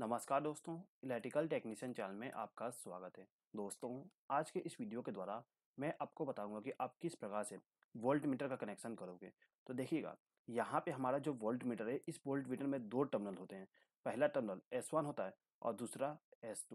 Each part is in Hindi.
नमस्कार दोस्तों इलेक्ट्रिकल टेक्नीशियन चैनल में आपका स्वागत है दोस्तों आज के इस वीडियो के द्वारा मैं आपको बताऊंगा कि आप किस प्रकार से वोल्ट मीटर का कनेक्शन करोगे तो देखिएगा यहाँ पे हमारा जो वोल्ट मीटर है इस वोल्ट मीटर में दो टर्मिनल होते हैं पहला टर्मिनल एस होता है और दूसरा एस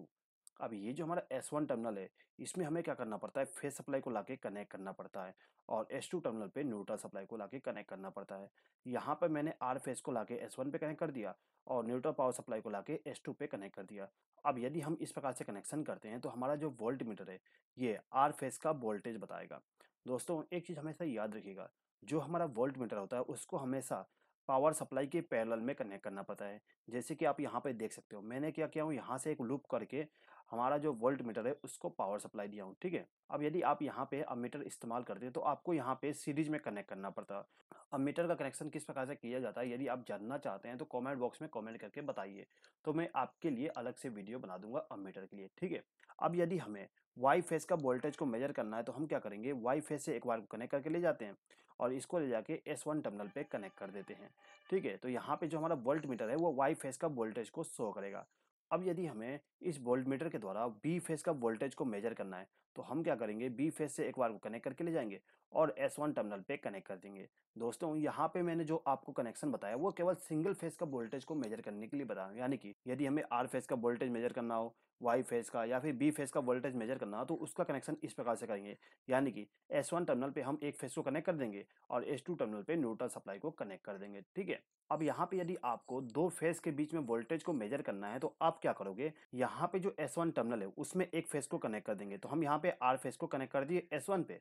अब ये जो हमारा एस वन टर्मिनल है इसमें हमें क्या करना पड़ता है फेस सप्लाई को लाके कनेक्ट करना पड़ता है और एस टू टर्मिनल पे न्यूट्रल सप्लाई को लाके कनेक्ट करना पड़ता है यहाँ पर मैंने आर फेस को लाके एस वन पे कनेक्ट कर दिया और न्यूट्रल पावर सप्लाई को लाके एस टू पे कनेक्ट कर दिया अब यदि हम इस प्रकार से कनेक्शन करते हैं तो हमारा जो वोल्ट मीटर है ये आर फेस का वोल्टेज बताएगा दोस्तों एक चीज़ हमेशा याद रखिएगा जो हमारा वोल्ट मीटर होता है उसको हमेशा पावर सप्लाई के पैरल में कनेक्ट करना पड़ता है जैसे कि आप यहाँ पर देख सकते हो मैंने क्या किया हूँ यहाँ से एक लूप करके हमारा जो वोल्ट मीटर है उसको पावर सप्लाई दिया हूँ ठीक है अब यदि आप यहाँ पे अब मीटर इस्तेमाल करते हैं तो आपको यहाँ पे सीरीज में कनेक्ट करना पड़ता अब मीटर का कनेक्शन किस प्रकार से किया जाता है यदि आप जानना चाहते हैं तो कमेंट बॉक्स में कमेंट करके बताइए तो मैं आपके लिए अलग से वीडियो बना दूंगा अब मीटर के लिए ठीक है अब यदि हमें वाई फेस का वोल्टेज को मेजर करना है तो हम क्या करेंगे वाई फेस से एक बार कनेक्ट करके ले जाते हैं और इसको ले जाके एस वन टर्मिनल पे कनेक्ट कर देते हैं ठीक है तो यहाँ पे जो हमारा वोल्ट मीटर है वो वाई फेस का वोल्टेज को शो करेगा अब यदि हमें इस वोल्ट मीटर के द्वारा बी फेज का वोल्टेज को मेजर करना है तो हम क्या करेंगे बी फेज से एक बार को कनेक्ट करके ले जाएंगे और एस वन टर्मिनल पे कनेक्ट कर देंगे दोस्तों यहाँ पे मैंने जो आपको कनेक्शन बताया वो केवल सिंगल फेस का वोल्टेज को मेजर करने के लिए बताया यानी कि यदि हमें आर फेज का वोल्टेज मेजर करना हो वाई फेज का या फिर बी फेज का वोल्टेज मेजर करना तो उसका कनेक्शन इस प्रकार से करेंगे यानी कि एस वन टर्मिनल पे हम एक फेज को कनेक्ट कर देंगे और एस टू टर्मिनल पे न्यूट्रल सप्लाई को कनेक्ट कर देंगे ठीक है अब यहाँ पे यदि आपको दो फेज के बीच में वोल्टेज को मेजर करना है तो आप क्या करोगे यहाँ पे जो एस वन टर्मिनल है उसमें एक फेज को कनेक्ट कर देंगे तो हम यहाँ पे आर फेज को कनेक्ट कर दिए एस वन पे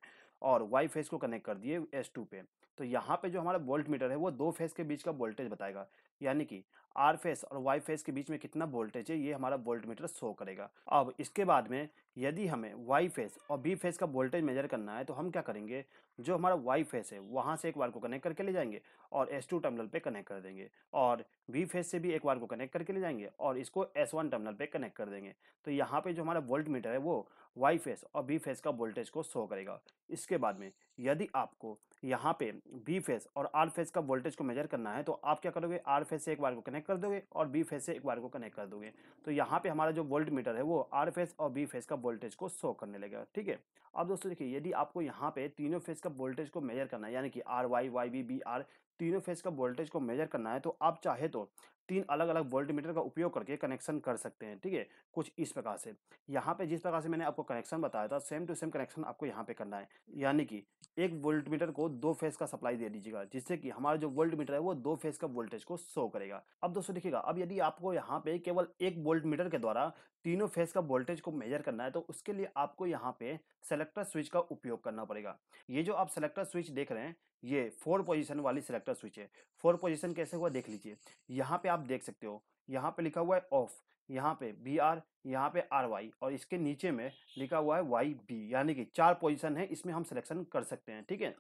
और वाई फेज को कनेक्ट कर दिए एस टू पे तो यहाँ पे जो हमारा वोल्ट मीटर है वो दो फेज के बीच का वोल्टेज बताएगा यानी कि आर फेस और वाई फेस के बीच में कितना वोल्टेज है ये हमारा वोल्ट मीटर शो करेगा अब इसके बाद में यदि हमें वाई फेस और बी फेस का वोल्टेज मेजर करना है तो हम क्या करेंगे जो हमारा वाई फेस है वहाँ से एक वायर को कनेक्ट करके ले जाएंगे और एस टू टर्मिनल पे कनेक्ट कर देंगे और बी फेस से भी एक वायर को कनेक्ट करके ले जाएंगे और इसको एस वन टर्मिनल पे कनेक्ट कर देंगे तो यहाँ पे जो हमारा वोल्ट मीटर है वो वाई फेस और बी फेस का वोल्टेज को शो करेगा इसके बाद में यदि आपको यहाँ पे बी फेस और आर फेस का वोल्टेज को मेजर करना है तो आप क्या करोगे आर फेस से एक बार को कनेक्ट कर दोगे और बी फेस से एक बार को कनेक्ट कर दोगे तो यहाँ पे हमारा जो वोल्ट मीटर है वो आर फेस और बी फेस का वोल्टेज को शो करने लगेगा ठीक है अब दोस्तों देखिए यदि आपको यहाँ पे तीनों फेस का वोल्टेज को मेजर करना है यानी कि R Y Y B B R तीनों फेज का वोल्टेज को मेजर करना है तो आप चाहे तो तीन अलग अलग वोल्ट मीटर का उपयोग करके कनेक्शन कर सकते हैं ठीक है कुछ इस प्रकार से यहाँ पे जिस प्रकार से मैंने आपको कनेक्शन बताया था सेम टू सेम कनेक्शन आपको यहाँ पे करना है यानी कि एक वोल्ट मीटर को दो फेज का सप्लाई दे दीजिएगा जिससे कि हमारा जो वोल्ट मीटर है वो दो फेज का वोल्टेज को शो करेगा अब दोस्तों देखिएगा अब यदि आपको यहाँ पे केवल एक वोल्ट मीटर के द्वारा तीनों फेज का वोल्टेज को मेजर करना है तो उसके लिए आपको यहाँ पे सेलेक्टर स्विच का उपयोग करना पड़ेगा ये जो आप सेलेक्टर स्विच देख रहे हैं ये फोर पोजीशन वाली सेलेक्टर स्विच है फोर पोजीशन कैसे हुआ देख लीजिए यहाँ पे आप देख सकते हो यहाँ पे लिखा हुआ है ऑफ यहाँ पे बी आर यहाँ पे आर वाई और इसके नीचे में लिखा हुआ है वाई बी यानी कि चार पोजिशन है इसमें हम सिलेक्शन कर सकते हैं ठीक है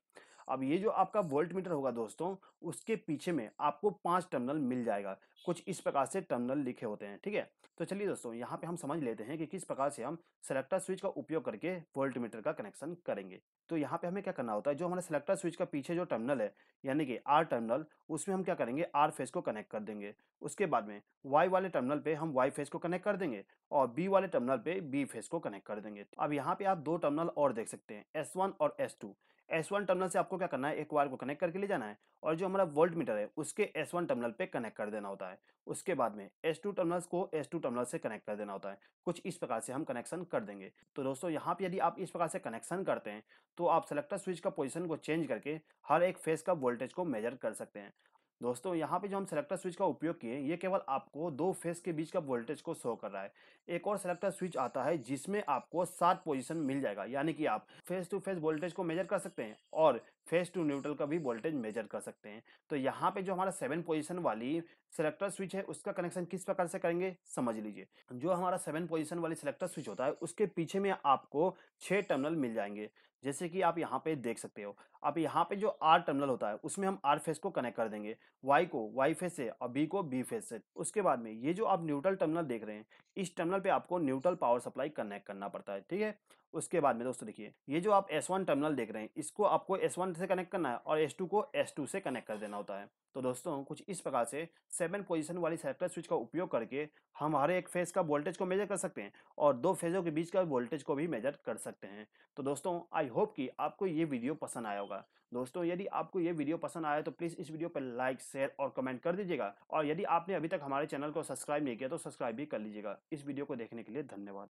अब ये जो आपका वोल्ट मीटर होगा दोस्तों उसके पीछे में आपको पांच टर्मिनल मिल जाएगा कुछ इस प्रकार से टर्मिनल लिखे होते हैं ठीक है तो चलिए दोस्तों यहाँ पे हम समझ लेते हैं कि किस प्रकार से हम सेलेक्टर स्विच का उपयोग करके वोल्ट मीटर का कनेक्शन करेंगे तो यहाँ पे हमें क्या करना होता है जो हमारे सेलेक्टर स्विच का पीछे जो टर्मिनल है यानी कि आर टर्मिनल उसमें हम क्या करेंगे आर फेस को कनेक्ट कर देंगे उसके बाद में वाई वाले टर्मिनल पे हम वाई फेस को कनेक्ट कर देंगे और बी वाले टर्मिनल पे बी फेस को कनेक्ट कर देंगे अब यहाँ पे आप दो टर्मिनल और देख सकते हैं एस वन और S two S one terminal से आपको क्या करना है एक वायर को कनेक्ट करके ले जाना है और जो हमारा वोल्ट मीटर है उसके एस वन टर्मिनल पे कनेक्ट कर देना होता है उसके बाद में एस टू टर्मिनल्स को एस टू टर्मिनल से कनेक्ट कर देना होता है कुछ इस प्रकार से हम कनेक्शन कर देंगे तो दोस्तों यहाँ पे यदि आप इस प्रकार से कनेक्शन करते हैं तो आप सेलेक्टर स्विच का पोजिशन को चेंज करके हर एक फेज का वोल्टेज को मेजर कर सकते हैं दोस्तों यहाँ पे जो हम सेलेक्टर स्विच का उपयोग किए ये केवल आपको दो फेस के बीच का वोल्टेज को शो कर रहा है एक और सेलेक्टर स्विच आता है जिसमें आपको सात पोजीशन मिल जाएगा यानी कि आप फेस टू फेस वोल्टेज को मेजर कर सकते हैं और फेस टू न्यूट्रल का भी वोल्टेज मेजर कर सकते हैं तो यहाँ पे जो हमारा सेवन पोजीशन वाली सिलेक्टर स्विच है उसका कनेक्शन किस प्रकार से करेंगे समझ लीजिए जो हमारा सेवन पोजीशन वाली सिलेक्टर स्विच होता है उसके पीछे में आपको छः टर्मिनल मिल जाएंगे जैसे कि आप यहाँ पे देख सकते हो आप यहाँ पे जो आर टर्मिनल होता है उसमें हम आर फेस को कनेक्ट कर देंगे वाई को वाई फेस से और बी को बी फेस से उसके बाद में ये जो आप न्यूट्रल टर्मिनल देख रहे हैं इस टर्मिनल पे आपको न्यूट्रल पावर सप्लाई कनेक्ट करना पड़ता है ठीक है उसके बाद में दोस्तों देखिए ये जो आप एस वन टर्मिनल देख रहे हैं इसको आपको एस वन से कनेक्ट करना है और एस टू को एस टू से कनेक्ट कर देना होता है तो दोस्तों कुछ इस प्रकार से सेवन पोजीशन वाली सर्कल स्विच का उपयोग करके हम हर एक फेज का वोल्टेज को मेजर कर सकते हैं और दो फेजों के बीच का वोल्टेज को भी मेजर कर सकते हैं तो दोस्तों आई होप कि आपको ये वीडियो पसंद आया होगा दोस्तों यदि आपको ये वीडियो पसंद आया तो प्लीज़ इस वीडियो पर लाइक शेयर और कमेंट कर दीजिएगा और यदि आपने अभी तक हमारे चैनल को सब्सक्राइब नहीं किया तो सब्सक्राइब भी कर लीजिएगा इस वीडियो को देखने के लिए धन्यवाद